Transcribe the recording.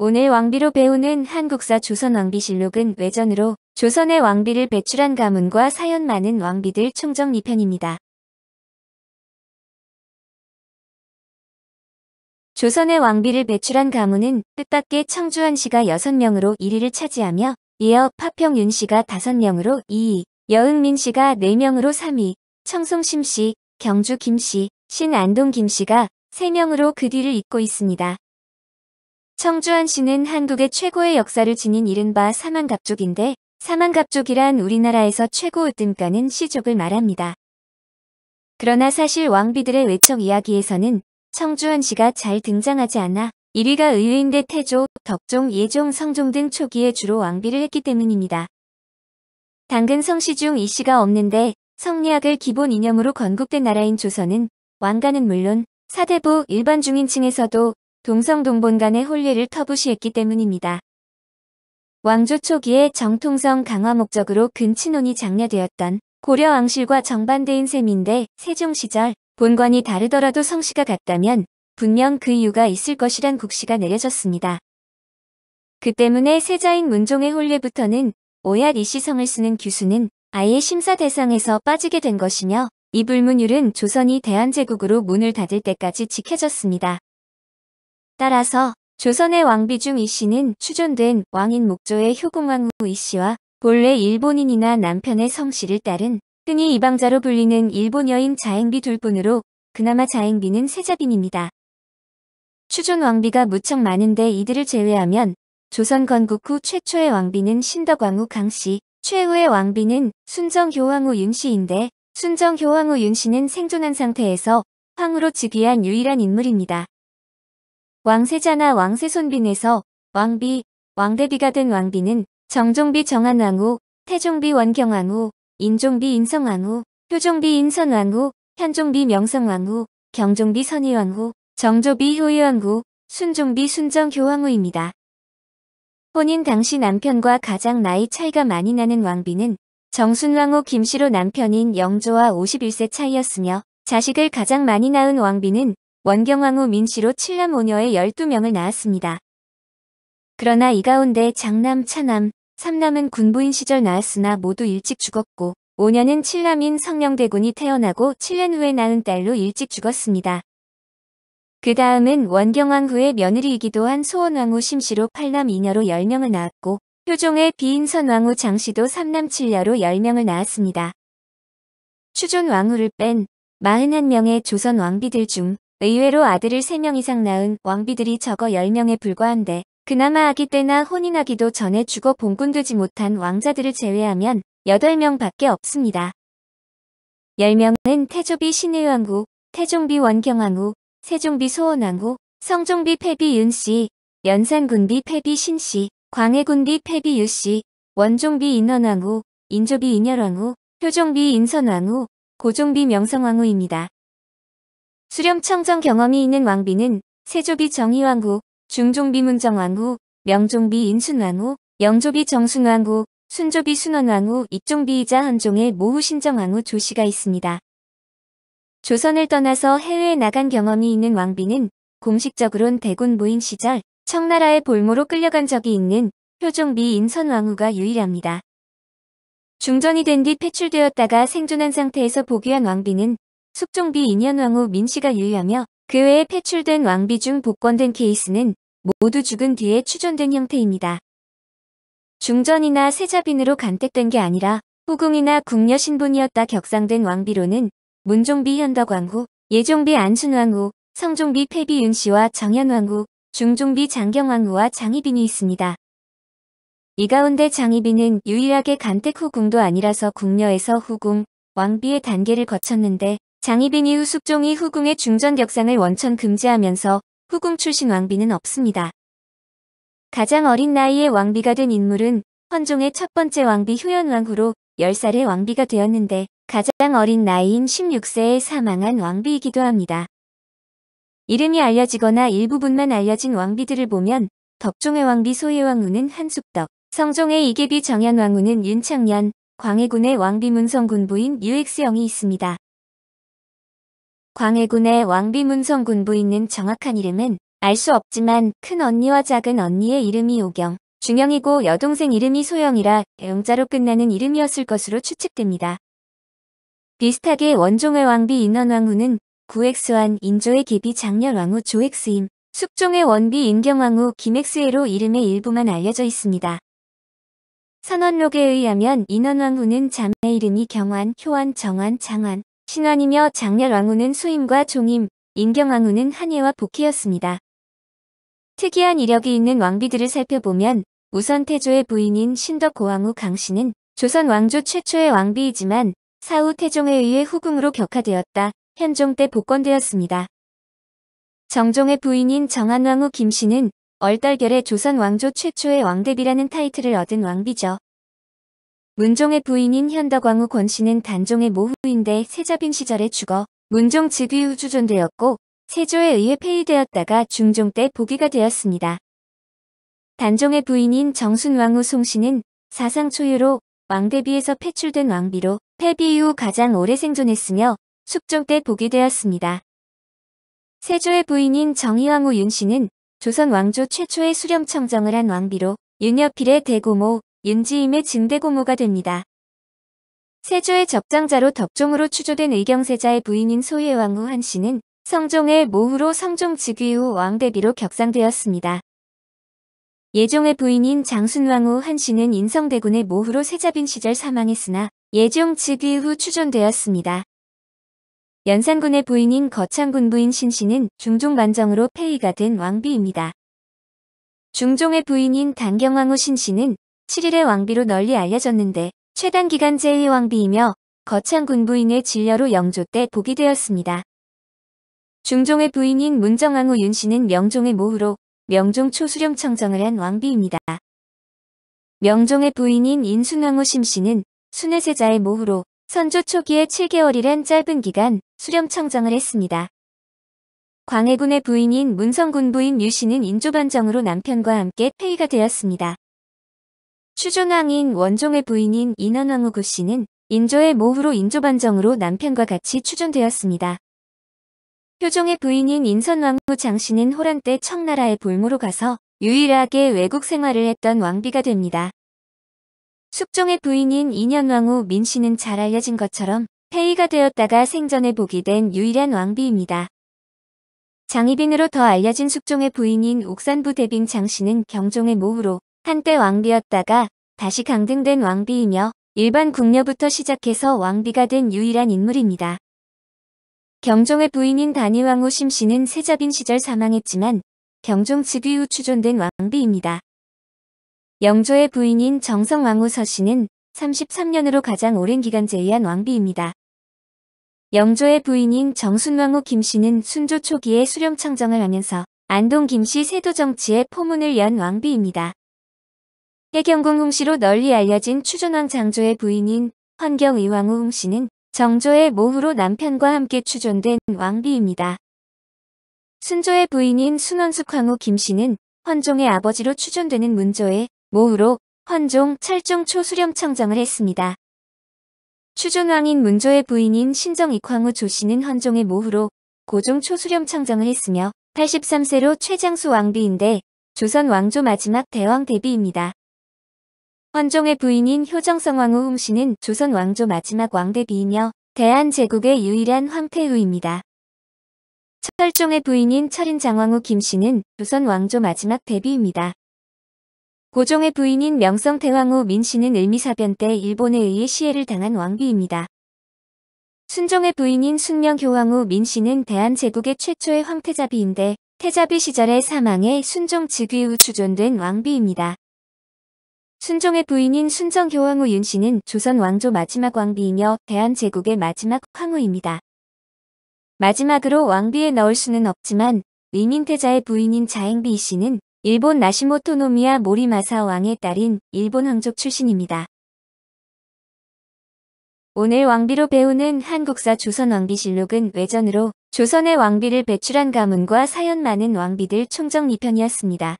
오늘 왕비로 배우는 한국사 조선왕비실록은 외전으로 조선의 왕비를 배출한 가문과 사연 많은 왕비들 총정 리편입니다 조선의 왕비를 배출한 가문은 뜻밖의 청주한 씨가 6명으로 1위를 차지하며 이어 파평윤 씨가 5명으로 2위, 여흥민 씨가 4명으로 3위, 청송심 씨, 경주 김 씨, 신안동 김 씨가 3명으로 그 뒤를 잇고 있습니다. 청주안씨는 한국의 최고의 역사를 지닌 이른바 사만갑족인데 사만갑족이란 우리나라에서 최고 으뜸가는 시족을 말합니다. 그러나 사실 왕비들의 외척 이야기에서는 청주안씨가 잘 등장하지 않아 1위가 의외인데 태조, 덕종, 예종, 성종 등 초기에 주로 왕비를 했기 때문입니다. 당근 성씨 중 이씨가 없는데 성리학을 기본 이념으로 건국된 나라인 조선은 왕가는 물론 사대부 일반 중인층에서도 동성동본 간의 혼례를 터부시했기 때문입니다. 왕조 초기에 정통성 강화 목적으로 근친혼이 장려되었던 고려 왕실과 정반대인 셈인데 세종 시절 본관이 다르더라도 성씨가 같다면 분명 그 이유가 있을 것이란 국시가 내려졌습니다. 그 때문에 세자인 문종의 혼례부터는 오얏 이시성을 쓰는 규수는 아예 심사 대상에서 빠지게 된 것이며 이 불문율은 조선이 대한제국으로 문을 닫을 때까지 지켜졌습니다. 따라서 조선의 왕비 중 이씨는 추존된 왕인 목조의 효공왕후 이씨와 본래 일본인이나 남편의 성씨를 따른 흔히 이방자로 불리는 일본 여인 자행비 둘뿐으로 그나마 자행비는 세자빈입니다. 추존 왕비가 무척 많은데 이들을 제외하면 조선 건국 후 최초의 왕비는 신덕왕후 강씨, 최후의 왕비는 순정효왕후 윤씨인데 순정효왕후 윤씨는 생존한 상태에서 황후로 즉위한 유일한 인물입니다. 왕세자나 왕세손빈에서 왕비, 왕대비가 된 왕비는 정종비 정한왕후, 태종비 원경왕후, 인종비 인성왕후, 효종비 인선왕후, 현종비 명성왕후, 경종비 선의왕후, 정조비 효의왕후, 순종비 순정교황후입니다. 혼인 당시 남편과 가장 나이 차이가 많이 나는 왕비는 정순왕후 김씨로 남편인 영조와 51세 차이였으며 자식을 가장 많이 낳은 왕비는 원경왕후 민씨로 7남 5녀의 12명을 낳았습니다. 그러나 이 가운데 장남, 차남, 삼남은 군부인 시절 낳았으나 모두 일찍 죽었고 5녀는 7남인 성령대군이 태어나고 7년 후에 낳은 딸로 일찍 죽었습니다. 그 다음은 원경왕 후의 며느리이기도 한 소원왕 후 심씨로 8남 2녀로 10명을 낳았고 효종의 비인선왕 후 장씨도 3남 7녀로 10명을 낳았습니다. 추존왕후를 뺀 41명의 조선 왕비들 중 의외로 아들을 3명 이상 낳은 왕비들이 적어 10명에 불과한데 그나마 아기 때나 혼인하기도 전에 죽어 봉군되지 못한 왕자들을 제외하면 8명밖에 없습니다. 10명은 태조비 신의왕후, 태종비 원경왕후, 세종비 소원왕후, 성종비 패비 윤씨, 연산군비 패비 신씨, 광해군비 패비 유씨, 원종비 인원왕후, 인조비 인열왕후, 효종비 인선왕후, 고종비 명성왕후입니다. 수렴청정 경험이 있는 왕비는 세조비 정희왕후, 중종비 문정왕후, 명종비 인순왕후, 영조비 정순왕후, 순조비 순원왕후, 입종비이자 한종의 모후 신정왕후 조씨가 있습니다. 조선을 떠나서 해외에 나간 경험이 있는 왕비는 공식적으론 대군 무인 시절 청나라의 볼모로 끌려간 적이 있는 효종비 인선왕후가 유일합니다. 중전이 된 뒤 폐출되었다가 생존한 상태에서 복귀한 왕비는 숙종비 2년 왕후 민씨가 유유하며 그 외에 폐출된 왕비 중 복권된 케이스는 모두 죽은 뒤에 추존된 형태입니다. 중전이나 세자빈으로 간택된 게 아니라 후궁이나 궁녀 신분이었다 격상된 왕비로는 문종비 현덕왕후, 예종비 안순왕후, 성종비 폐비윤씨와 정현왕후, 중종비 장경왕후와 장희빈이 있습니다. 이 가운데 장희빈은 유일하게 간택 후궁도 아니라서 궁녀에서 후궁, 왕비의 단계를 거쳤는데 장희빈 이후 숙종이 후궁의 중전 격상을 원천 금지하면서 후궁 출신 왕비는 없습니다. 가장 어린 나이에 왕비가 된 인물은 헌종의 첫 번째 왕비 효연왕후로 10살의 왕비가 되었는데 가장 어린 나이인 16세에 사망한 왕비이기도 합니다. 이름이 알려지거나 일부분만 알려진 왕비들을 보면 덕종의 왕비 소예왕후는 한숙덕, 성종의 이계비 정현왕후는 윤창년, 광해군의 왕비 문성군 부인 유엑스영이 있습니다. 광해군의 왕비문성 군부인은 정확한 이름은 알 수 없지만 큰 언니와 작은 언니의 이름이 오경, 중영이고 여동생 이름이 소영이라 영자로 끝나는 이름이었을 것으로 추측됩니다. 비슷하게 원종의 왕비 인원왕후는 구액수한 인조의 기비 장렬왕후 조액수임, 숙종의 원비 인경왕후 김엑스해로 이름의 일부만 알려져 있습니다. 선원록에 의하면 인원왕후는 자매 이름이 경환, 효환, 정환, 장환, 신원이며 장렬왕후는 수임과 종임, 인경왕후는 한예와 복희였습니다. 특이한 이력이 있는 왕비들을 살펴보면 우선 태조의 부인인 신덕고왕후 강씨는 조선 왕조 최초의 왕비이지만 사후 태종에 의해 후궁으로 격하되었다. 현종 때 복권되었습니다. 정종의 부인인 정한왕후 김씨는 얼떨결에 조선 왕조 최초의 왕대비라는 타이틀을 얻은 왕비죠. 문종의 부인인 현덕왕후 권씨는 단종의 모후인데 세자빈 시절에 죽어 문종 즉위 후 주존되었고 세조에 의해 폐위되었다가 중종 때 복위가 되었습니다. 단종의 부인인 정순왕후 송씨는 사상 초유로 왕대비에서 폐출된 왕비로 폐비 이후 가장 오래 생존했으며 숙종 때 복위되었습니다. 세조의 부인인 정희왕후 윤씨는 조선 왕조 최초의 수렴청정을 한 왕비로 윤여필의 대고모, 윤지임의 증대 고모가 됩니다. 세조의 적장자로 덕종으로 추조된 의경세자의 부인인 소예왕후 한씨는 성종의 모후로 성종 즉위 후 왕대비로 격상되었습니다. 예종의 부인인 장순왕후 한씨는 인성대군의 모후로 세자빈 시절 사망했으나 예종 즉위 후 추존되었습니다. 연산군의 부인인 거창군 부인 신씨는 중종만정으로 폐위가 된 왕비입니다. 중종의 부인인 단경왕후 신씨는 7일의 왕비로 널리 알려졌는데 최단 기간 제2 왕비이며 거창 군부인의 진려로 영조 때 복이 되었습니다. 중종의 부인인 문정왕후 윤씨는 명종의 모후로 명종 초수령 청정을 한 왕비입니다. 명종의 부인인 인순왕후 심씨는 순회세자의 모후로 선조 초기에 7개월이란 짧은 기간 수령 청정을 했습니다. 광해군의 부인인 문성군 부인 유씨는 인조반정으로 남편과 함께 폐위가 되었습니다. 추준왕인 원종의 부인인 인원왕후구 씨는 인조의 모후로 인조반정으로 남편과 같이 추존되었습니다. 효종의 부인인 인선왕후 장 씨는 호란 때 청나라의 볼모로 가서 유일하게 외국 생활을 했던 왕비가 됩니다. 숙종의 부인인 인현왕후 민 씨는 잘 알려진 것처럼 폐위가 되었다가 생전에 복이 된 유일한 왕비입니다. 장희빈으로 더 알려진 숙종의 부인인 옥산부 대빙 장 씨는 경종의 모후로 한때 왕비였다가 다시 강등된 왕비이며 일반 궁녀부터 시작해서 왕비가 된 유일한 인물입니다. 경종의 부인인 단위왕후 심씨는 세자빈 시절 사망했지만 경종 즉위 후 추존된 왕비입니다. 영조의 부인인 정성왕후 서씨는 33년으로 가장 오랜 기간 제의한 왕비입니다. 영조의 부인인 정순왕후 김씨는 순조 초기에 수렴창정을 하면서 안동 김씨 세도 정치의 포문을 연 왕비입니다. 해경궁 홍씨로 널리 알려진 추존왕 장조의 부인인 환경의왕후 홍씨는 정조의 모후로 남편과 함께 추존된 왕비입니다. 순조의 부인인 순원숙 황후 김씨는 헌종의 아버지로 추존되는 문조의 모후로 헌종 철종 초수렴 청정을 했습니다. 추존왕인 문조의 부인인 신정익황후 조씨는 헌종의 모후로 고종 초수렴 청정을 했으며 83세로 최장수 왕비인데 조선 왕조 마지막 대왕 대비입니다. 헌종의 부인인 효정성왕후 훔씨는 조선 왕조 마지막 왕대비이며 대한제국의 유일한 황태후입니다. 철종의 부인인 철인장왕후 김씨는 조선 왕조 마지막 대비입니다. 고종의 부인인 명성태왕후 민씨는 을미사변 때 일본에 의해 시해를 당한 왕비입니다. 순종의 부인인 순명교황후 민씨는 대한제국의 최초의 황태자비인데 태자비 시절에 사망해 순종 즉위 후추존된 왕비입니다. 순종의 부인인 순정교황후 윤씨는 조선 왕조 마지막 왕비이며 대한제국의 마지막 황후입니다. 마지막으로 왕비에 넣을 수는 없지만 리민태자의 부인인 자행비 이씨는 일본 나시모토노미야 모리마사 왕의 딸인 일본 황족 출신입니다. 오늘 왕비로 배우는 한국사 조선왕비실록은 외전으로 조선의 왕비를 배출한 가문과 사연 많은 왕비들 총정 2편이었습니다.